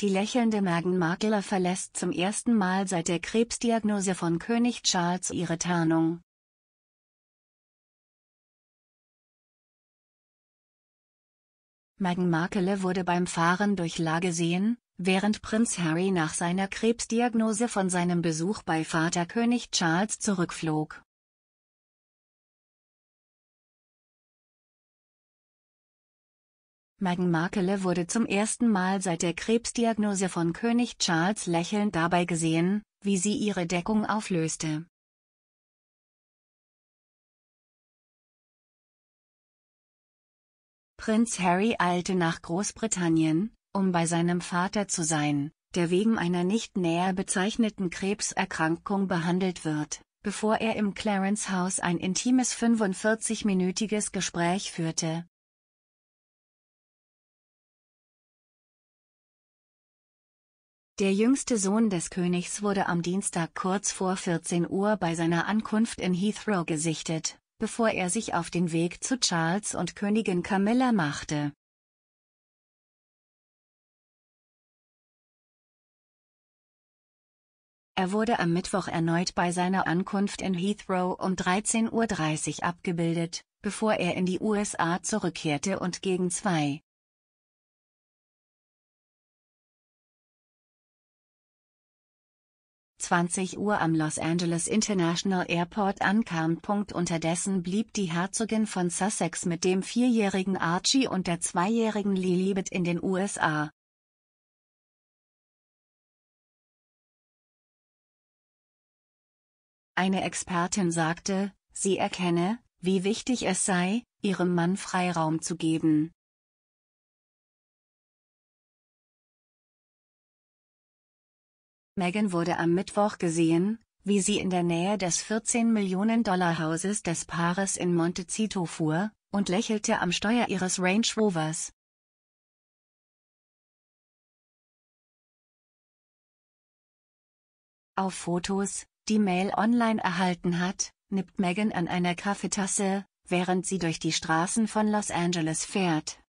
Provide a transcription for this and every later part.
Die lächelnde Meghan Markle verlässt zum ersten Mal seit der Krebsdiagnose von König Charles ihre Tarnung. Meghan Markle wurde beim Fahren durch La gesehen, während Prinz Harry nach seiner Krebsdiagnose von seinem Besuch bei Vater König Charles zurückflog. Meghan Markle wurde zum ersten Mal seit der Krebsdiagnose von König Charles lächelnd dabei gesehen, wie sie ihre Deckung auflöste. Prinz Harry eilte nach Großbritannien, um bei seinem Vater zu sein, der wegen einer nicht näher bezeichneten Krebserkrankung behandelt wird, bevor er im Clarence House ein intimes 45-minütiges Gespräch führte. Der jüngste Sohn des Königs wurde am Dienstag kurz vor 14 Uhr bei seiner Ankunft in Heathrow gesichtet, bevor er sich auf den Weg zu Charles und Königin Camilla machte. Er wurde am Mittwoch erneut bei seiner Ankunft in Heathrow um 13.30 Uhr abgebildet, bevor er in die USA zurückkehrte und gegen 2, 20 Uhr am Los Angeles International Airport ankam. Unterdessen blieb die Herzogin von Sussex mit dem vierjährigen Archie und der zweijährigen Lilibet in den USA. Eine Expertin sagte, sie erkenne, wie wichtig es sei, ihrem Mann Freiraum zu geben. Meghan wurde am Mittwoch gesehen, wie sie in der Nähe des 14 Millionen Dollar Hauses des Paares in Montecito fuhr, und lächelte am Steuer ihres Range Rovers. Auf Fotos, die Mail online erhalten hat, nippt Meghan an einer Kaffeetasse, während sie durch die Straßen von Los Angeles fährt.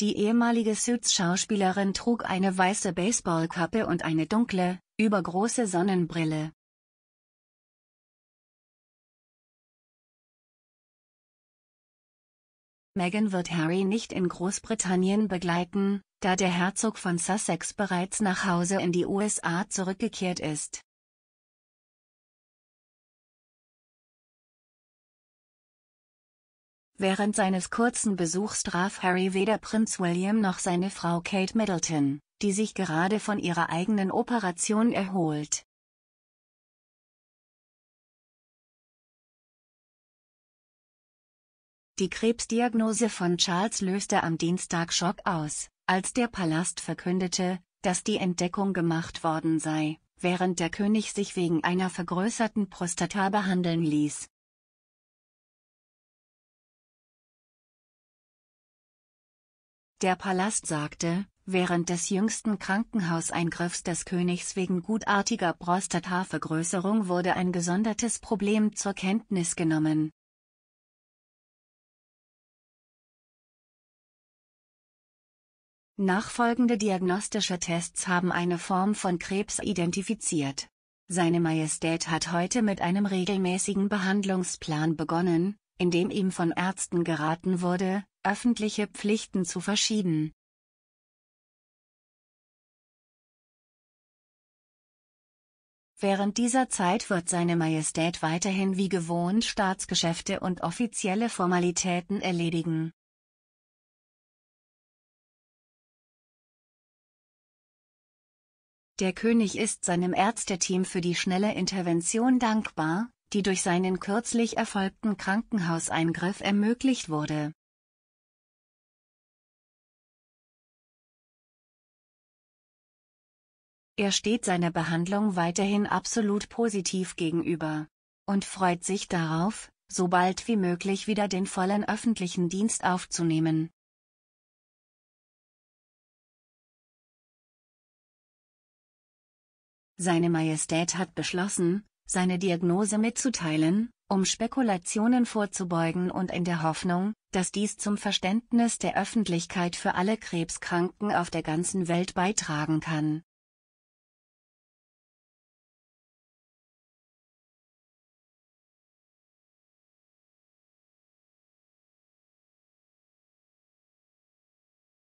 Die ehemalige Suits-Schauspielerin trug eine weiße Baseballkappe und eine dunkle, übergroße Sonnenbrille. Meghan wird Harry nicht in Großbritannien begleiten, da der Herzog von Sussex bereits nach Hause in die USA zurückgekehrt ist. Während seines kurzen Besuchs traf Harry weder Prinz William noch seine Frau Kate Middleton, die sich gerade von ihrer eigenen Operation erholt. Die Krebsdiagnose von Charles löste am Dienstag Schock aus, als der Palast verkündete, dass die Entdeckung gemacht worden sei, während der König sich wegen einer vergrößerten Prostata behandeln ließ. Der Palast sagte, während des jüngsten Krankenhauseingriffs des Königs wegen gutartiger Prostatavergrößerung wurde ein gesondertes Problem zur Kenntnis genommen. Nachfolgende diagnostische Tests haben eine Form von Krebs identifiziert. Seine Majestät hat heute mit einem regelmäßigen Behandlungsplan begonnen, in dem ihm von Ärzten geraten wurde, öffentliche Pflichten zu verschieben. Während dieser Zeit wird seine Majestät weiterhin wie gewohnt Staatsgeschäfte und offizielle Formalitäten erledigen. Der König ist seinem Ärzteteam für die schnelle Intervention dankbar, die durch seinen kürzlich erfolgten Krankenhauseingriff ermöglicht wurde. Er steht seiner Behandlung weiterhin absolut positiv gegenüber und freut sich darauf, so bald wie möglich wieder den vollen öffentlichen Dienst aufzunehmen. Seine Majestät hat beschlossen, seine Diagnose mitzuteilen, um Spekulationen vorzubeugen und in der Hoffnung, dass dies zum Verständnis der Öffentlichkeit für alle Krebskranken auf der ganzen Welt beitragen kann.